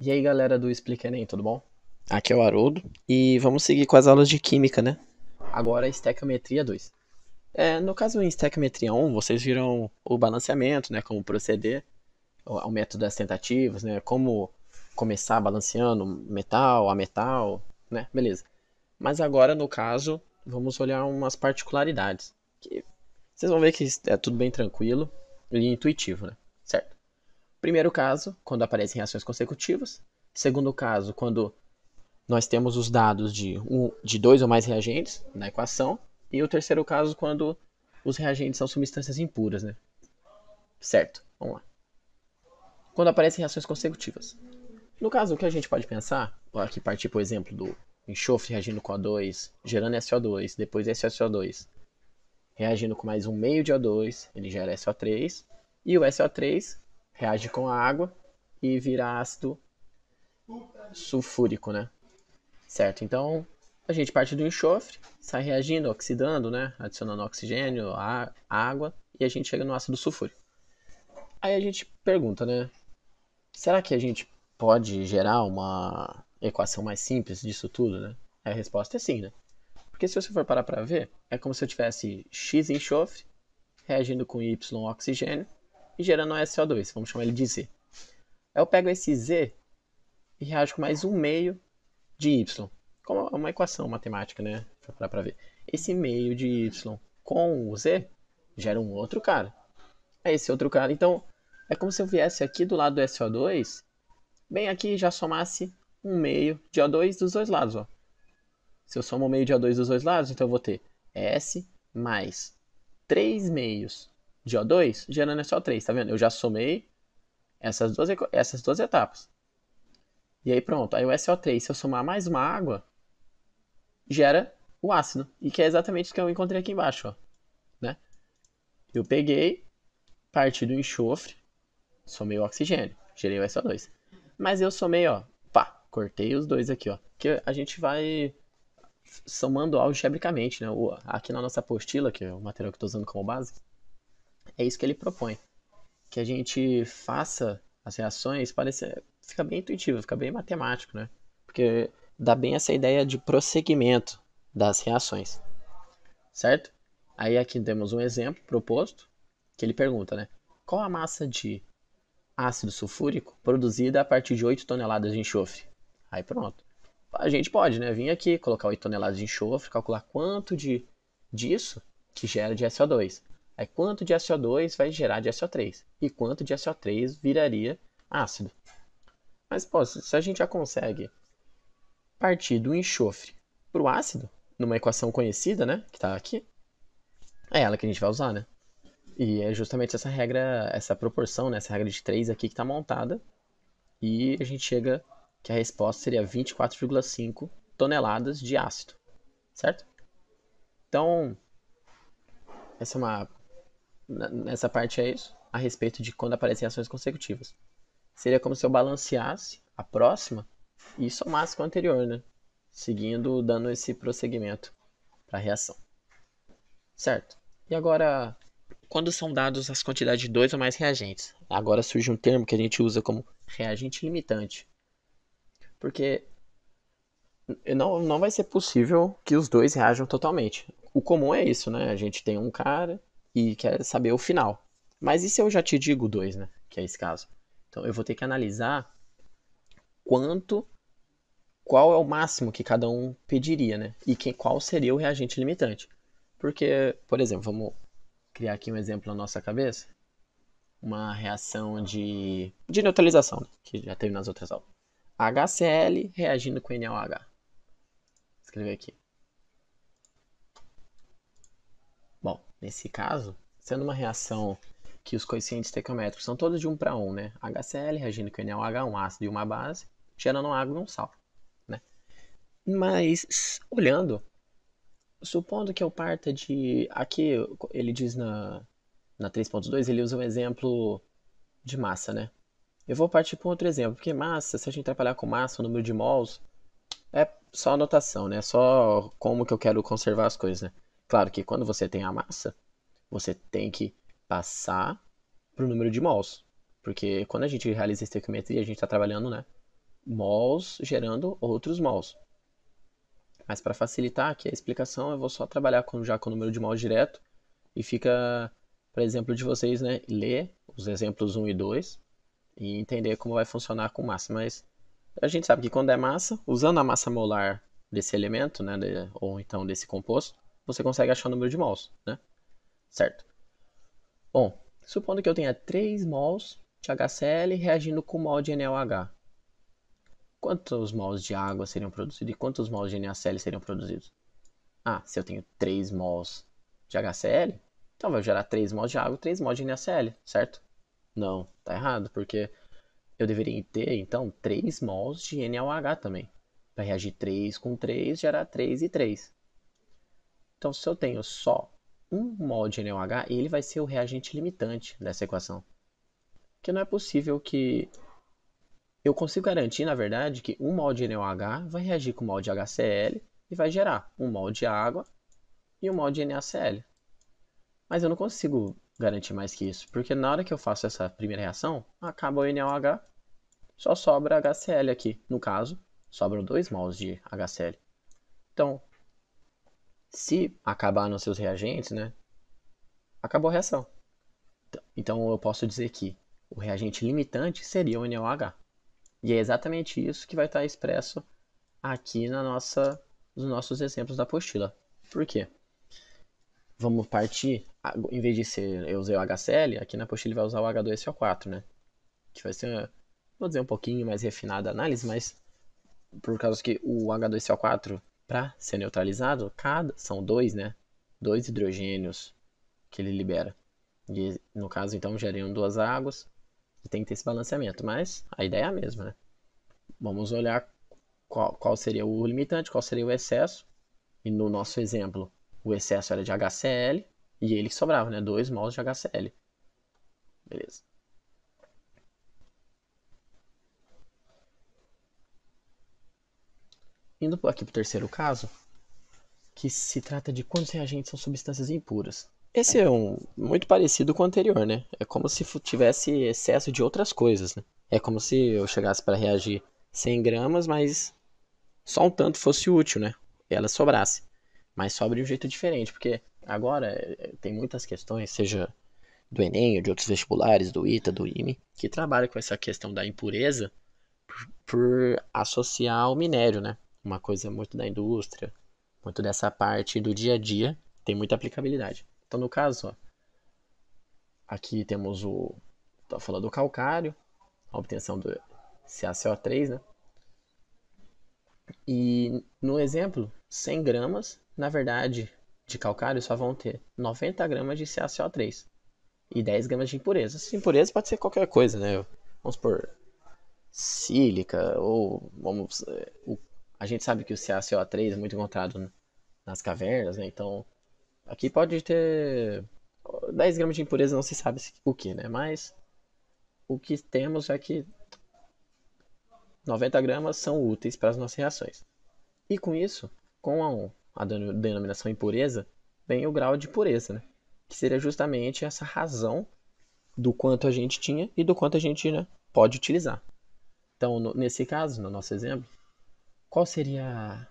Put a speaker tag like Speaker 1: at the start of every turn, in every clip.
Speaker 1: E aí galera do Explica Enem, tudo bom? Aqui é o Haroldo e vamos seguir com as aulas de Química, né? Agora Estequiometria 2. É, no caso em Estequiometria 1, vocês viram o balanceamento, né, como proceder, o, método das tentativas, né, como começar balanceando metal a metal, né, beleza. Mas agora, no caso, vamos olhar umas particularidades. Que vocês vão ver que é tudo bem tranquilo, intuitivo, né? Certo? Primeiro caso, quando aparecem reações consecutivas. Segundo caso, quando nós temos os dados de, um, de dois ou mais reagentes na equação. E o terceiro caso, quando os reagentes são substâncias impuras, né? Certo, vamos lá. Quando aparecem reações consecutivas. No caso, o que a gente pode pensar, aqui partir, por exemplo, do enxofre reagindo com O2, gerando SO2, depois SO2, reagindo com mais um meio de O2, ele gera SO3, e o SO3 reage com a água e vira ácido sulfúrico, né? Certo, então a gente parte do enxofre, sai reagindo, oxidando, né? Adicionando oxigênio, água, e a gente chega no ácido sulfúrico. Aí a gente pergunta, né? Será que a gente pode gerar uma equação mais simples disso tudo, né? A resposta é sim, né? Porque se você for parar para ver, é como se eu tivesse X enxofre reagindo com Y oxigênio e gerando SO2, vamos chamar ele de Z. eu pego esse Z e reajo com mais um meio de Y, como é uma equação matemática, né? Deixa eu parar para ver. Esse meio de Y com o Z gera um outro cara. É esse outro cara. Então, é como se eu viesse aqui do lado do SO2, bem aqui já somasse um meio de O2 dos dois lados, ó. Se eu somo meio de O2 dos dois lados, então eu vou ter S mais 3 meios de O2, gerando é só 3, tá vendo? Eu já somei essas duas, essas duas etapas. E aí pronto, aí o SO3, se eu somar mais uma água, gera o ácido. E que é exatamente o que eu encontrei aqui embaixo, ó. Né? Eu peguei, parti do enxofre, somei o oxigênio, gerei o SO2. Mas eu somei, ó, pá, cortei os dois aqui, ó. Que a gente vai somando algebricamente, né? O, aqui na nossa apostila, que é o material que estou usando como base, é isso que ele propõe. Que a gente faça as reações parecer. Fica bem intuitivo, fica bem matemático, né? Porque dá bem essa ideia de prosseguimento das reações. Certo? Aí aqui temos um exemplo proposto, que ele pergunta, né? Qual a massa de ácido sulfúrico produzida a partir de 8 toneladas de enxofre? Aí pronto a gente pode, né? Vir aqui, colocar 8 toneladas de enxofre, calcular quanto de disso que gera de SO2. Aí quanto de SO2 vai gerar de SO3 e quanto de SO3 viraria ácido. Mas pô, se a gente já consegue partir do enxofre para o ácido, numa equação conhecida, né, que está aqui, é ela que a gente vai usar, né? E é justamente essa regra, essa proporção, né, essa regra de 3 aqui que está montada e a gente chega que a resposta seria 24,5 toneladas de ácido, certo? Então, essa é uma nessa parte é isso, a respeito de quando aparecem ações consecutivas. Seria como se eu balanceasse a próxima e somasse com a anterior, né? Seguindo, dando esse prosseguimento para a reação. Certo? E agora, quando são dados as quantidades de dois ou mais reagentes? Agora surge um termo que a gente usa como reagente limitante. Porque não, não vai ser possível que os dois reajam totalmente. O comum é isso, né? A gente tem um cara e quer saber o final. Mas e se eu já te digo dois, né? Que é esse caso. Então eu vou ter que analisar quanto, qual é o máximo que cada um pediria, né? E quem, qual seria o reagente limitante. Porque, por exemplo, vamos criar aqui um exemplo na nossa cabeça. Uma reação de, de neutralização, né? que já teve nas outras aulas. HCl reagindo com NaOH. Vou escrever aqui. Bom, nesse caso, sendo uma reação que os coeficientes estequiométricos são todos de 1 para 1, né? HCl reagindo com NaOH, um ácido e uma base, gerando água e um sal, né? Mas, olhando, supondo que eu parta de... Aqui, ele diz na, na 3.2, ele usa um exemplo de massa, né? Eu vou partir para um outro exemplo, porque massa, se a gente trabalhar com massa, o número de mols, é só anotação, né? Só como que eu quero conservar as coisas, né? Claro que quando você tem a massa, você tem que passar para o número de mols. Porque quando a gente realiza estequiometria, a gente está trabalhando, né? Mols gerando outros mols. Mas para facilitar aqui a explicação, eu vou só trabalhar com, já com o número de mols direto. E fica, por exemplo, de vocês, né? Ler os exemplos 1 e 2 e entender como vai funcionar com massa. Mas a gente sabe que quando é massa, usando a massa molar desse elemento, né, de, ou então desse composto, você consegue achar o número de mols, né? Certo. Bom, supondo que eu tenha 3 mols de HCl reagindo com mol de NaOH. Quantos mols de água seriam produzidos e quantos mols de NaCl seriam produzidos? Ah, se eu tenho 3 mols de HCl, então vai gerar 3 mols de água e 3 mols de NaCl, certo? Não. Tá errado, porque eu deveria ter, então, 3 mols de NaOH também. Para reagir 3 com 3, gerar 3 e 3. Então, se eu tenho só 1 mol de NaOH, ele vai ser o reagente limitante dessa equação. Porque não é possível que... Eu consigo garantir, na verdade, que 1 mol de NaOH vai reagir com 1 mol de HCl e vai gerar 1 mol de água e 1 mol de NaCl. Mas eu não consigo garantir mais que isso, porque na hora que eu faço essa primeira reação, acaba o NaOH, só sobra HCl aqui. No caso, sobram dois mols de HCl. Então, se acabar nos seus reagentes, né, acabou a reação. Então, então eu posso dizer que o reagente limitante seria o NaOH. E é exatamente isso que vai estar expresso aqui na nossa, nos nossos exemplos da apostila. Por quê? Vamos partir, em vez de ser, eu usei o HCl, aqui na postura ele vai usar o h 2 so 4 né? Que vai ser, vou dizer, um pouquinho mais refinada a análise, mas por causa que o h 2 so 4 para ser neutralizado, cada, são dois, né? Dois hidrogênios que ele libera. E, no caso, então, geriam duas águas e tem que ter esse balanceamento. Mas a ideia é a mesma, né? Vamos olhar qual, qual seria o limitante, qual seria o excesso. E no nosso exemplo, o excesso era de HCl e ele que sobrava, né? 2 mols de HCl. Beleza. Indo aqui para o terceiro caso, que se trata de quantos reagentes são substâncias impuras. Esse é um muito parecido com o anterior, né? É como se tivesse excesso de outras coisas, né? É como se eu chegasse para reagir 100 gramas, mas só um tanto fosse útil, né? E ela sobrasse mas sobe de um jeito diferente, porque agora eh, eh, tem muitas questões, seja do Enem ou de outros vestibulares, do ITA, do IME, que trabalham com essa questão da impureza por, por associar ao minério, né? Uma coisa muito da indústria, muito dessa parte do dia a dia, tem muita aplicabilidade. Então, no caso, ó, aqui temos o. Estou tá falando do calcário, a obtenção do CaCO3, né? E no exemplo, 100 gramas na verdade, de calcário só vão ter 90 gramas de CaCO3 e 10 gramas de impurezas. Impureza pode ser qualquer coisa, né? Vamos por sílica ou vamos eh, o, a gente sabe que o CaCO3 é muito encontrado nas cavernas, né? Então aqui pode ter 10 gramas de impureza, não se sabe o que, né? Mas o que temos é que 90 gramas são úteis para as nossas reações. E com isso, com a a denominação impureza, vem o grau de pureza, né? que seria justamente essa razão do quanto a gente tinha e do quanto a gente né, pode utilizar. Então, no, nesse caso, no nosso exemplo, qual seria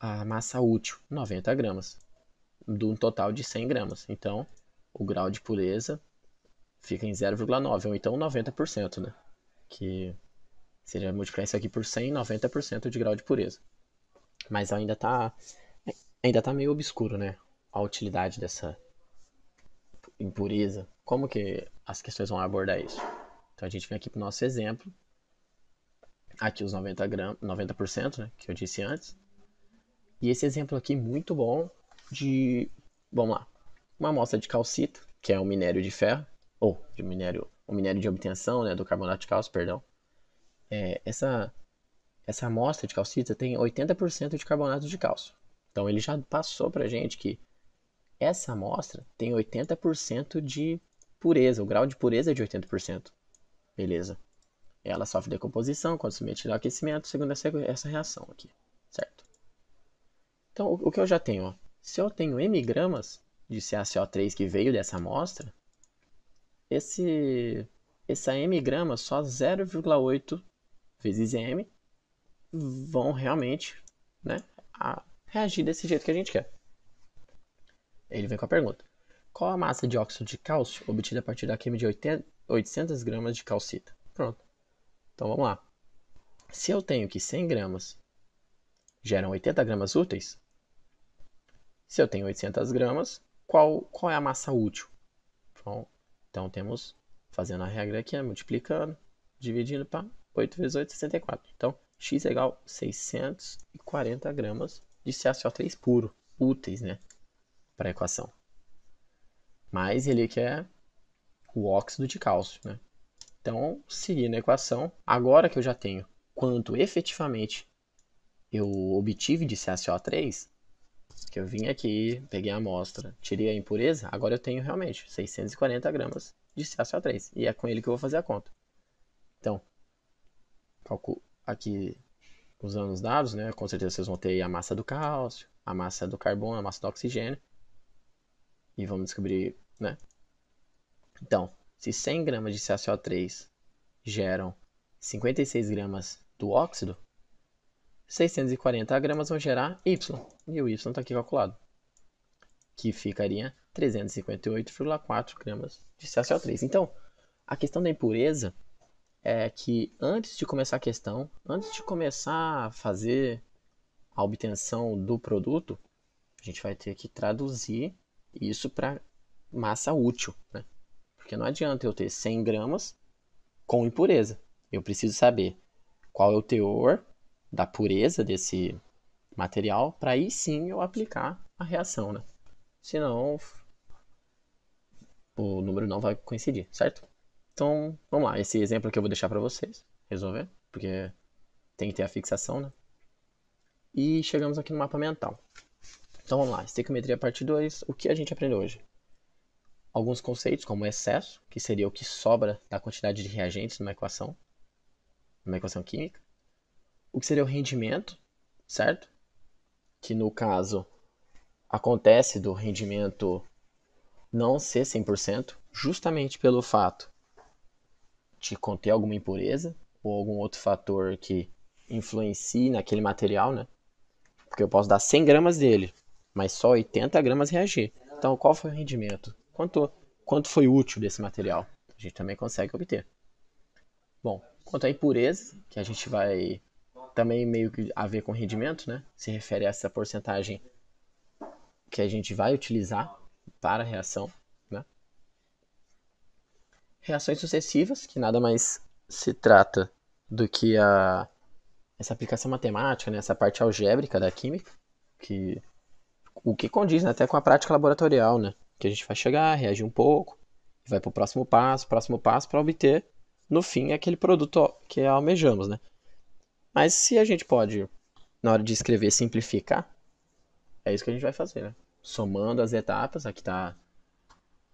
Speaker 1: a, a massa útil? 90 gramas, de um total de 100 gramas. Então, o grau de pureza fica em 0,9, ou então 90%, né? Que seria multiplicar isso aqui por 100, 90% de grau de pureza. Mas ainda está ainda tá meio obscuro, né? A utilidade dessa impureza. Como que as questões vão abordar isso? Então a gente vem aqui pro nosso exemplo. Aqui os 90 gramas, 90%, né, que eu disse antes. E esse exemplo aqui muito bom de, vamos lá, uma amostra de calcita, que é um minério de ferro, ou de minério, um minério de obtenção, né, do carbonato de cálcio, perdão. É, essa essa amostra de calcita tem 80% de carbonato de cálcio. Então ele já passou para gente que essa amostra tem 80% de pureza, o grau de pureza é de 80%. Beleza. Ela sofre decomposição quando submetida ao aquecimento, segundo essa, essa reação aqui, certo? Então, o, o que eu já tenho? Ó, se eu tenho M gramas de CaCO3 que veio dessa amostra, esse, essa M gramas, só 0,8 vezes M, vão realmente né, a, reagir desse jeito que a gente quer. Ele vem com a pergunta: Qual a massa de óxido de cálcio obtida a partir da queima de 800 gramas de calcita? Pronto. Então vamos lá. Se eu tenho que 100 gramas geram 80 gramas úteis, se eu tenho 800 gramas, qual, qual é a massa útil? Bom, então temos, fazendo a regra aqui, né, multiplicando, dividindo para 8 vezes 8, 64. Então, x é igual a 640 gramas de CaCO3 puro, úteis, né, para a equação. Mas ele quer é o óxido de cálcio, né? Então, seguindo a equação, agora que eu já tenho quanto efetivamente eu obtive de CaCO3, que eu vim aqui, peguei a amostra, tirei a impureza, agora eu tenho realmente 640 gramas de CaCO3. E é com ele que eu vou fazer a conta. Então, calculo aqui usando os dados, né? Com certeza vocês vão ter a massa do cálcio, a massa do carbono, a massa do oxigênio. E vamos descobrir, né? Então, se 100 gramas de CaCO3 geram 56 gramas do óxido, 640 gramas vão gerar Y. E o Y está aqui calculado. Que ficaria 358,4 gramas de CaCO3. Então, a questão da impureza é que antes de começar a questão, antes de começar a fazer a obtenção do produto, a gente vai ter que traduzir isso para massa útil, né? Porque não adianta eu ter 100 gramas com impureza. Eu preciso saber qual é o teor da pureza desse material para aí sim eu aplicar a reação, né? Senão o número não vai coincidir, certo? Então, vamos lá. Esse exemplo que eu vou deixar para vocês resolver, porque tem que ter a fixação, né? E chegamos aqui no mapa mental. Então vamos lá, estequiometria parte 2, o que a gente aprendeu hoje? Alguns conceitos, como excesso, que seria o que sobra da quantidade de reagentes numa equação, numa equação química. O que seria o rendimento, certo? Que no caso acontece do rendimento não ser 100%, justamente pelo fato te conter alguma impureza ou algum outro fator que influencie naquele material, né? Porque eu posso dar 100 gramas dele, mas só 80 gramas reagir. Então, qual foi o rendimento? Quanto, quanto foi útil desse material? A gente também consegue obter. Bom, quanto à impureza, que a gente vai também meio que a ver com rendimento, né? Se refere a essa porcentagem que a gente vai utilizar para a reação reações sucessivas, que nada mais se trata do que a essa aplicação matemática, né, essa parte algébrica da química, que o que condiz né, até com a prática laboratorial, né, que a gente vai chegar, reagir um pouco, vai para o próximo passo, próximo passo para obter no fim aquele produto que almejamos, né? Mas se a gente pode na hora de escrever simplificar, é isso que a gente vai fazer, né? Somando as etapas, aqui está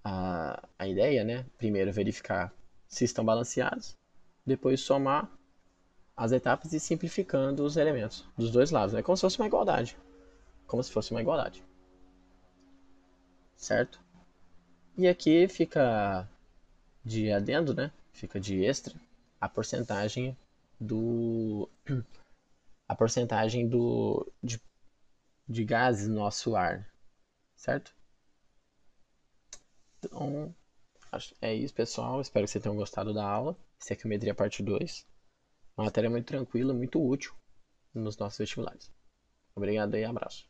Speaker 1: a, a ideia, né? Primeiro verificar se estão balanceados, depois somar as etapas e simplificando os elementos dos dois lados. É né? como se fosse uma igualdade. Como se fosse uma igualdade. Certo? E aqui fica de adendo, né? Fica de extra a porcentagem do a porcentagem do de, de gases no nosso ar, certo? Então, é isso, pessoal. Espero que vocês tenham gostado da aula. Esse é Parte 2. Uma matéria muito tranquila, muito útil nos nossos vestibulares. Obrigado e abraço.